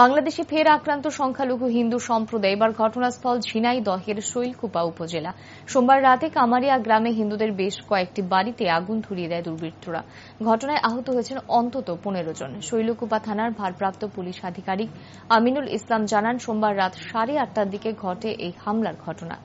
বাংলাদেশে ফের আক্রান্ত সংখ্যালঘু হিন্দু সম্প্রদায় এবার ঘটনাস্থল ঝিনাইদহের শৈলকুপা উপজেলা সোমবার রাতে কামারিয়া গ্রামে হিন্দুদের বেশ কয়েকটি বাড়িতে আগুন ধরিয়ে দেয় দুর্বৃত্তরা ঘটনায় আহত হয়েছেন অন্তত পনেরো জন শৈলকুপা থানার ভারপ্রাপ্ত পুলিশ আধিকারিক আমিনুল ইসলাম জানান সোমবার রাত সাড়ে আটটার দিকে ঘটে এই হামলার ঘটনা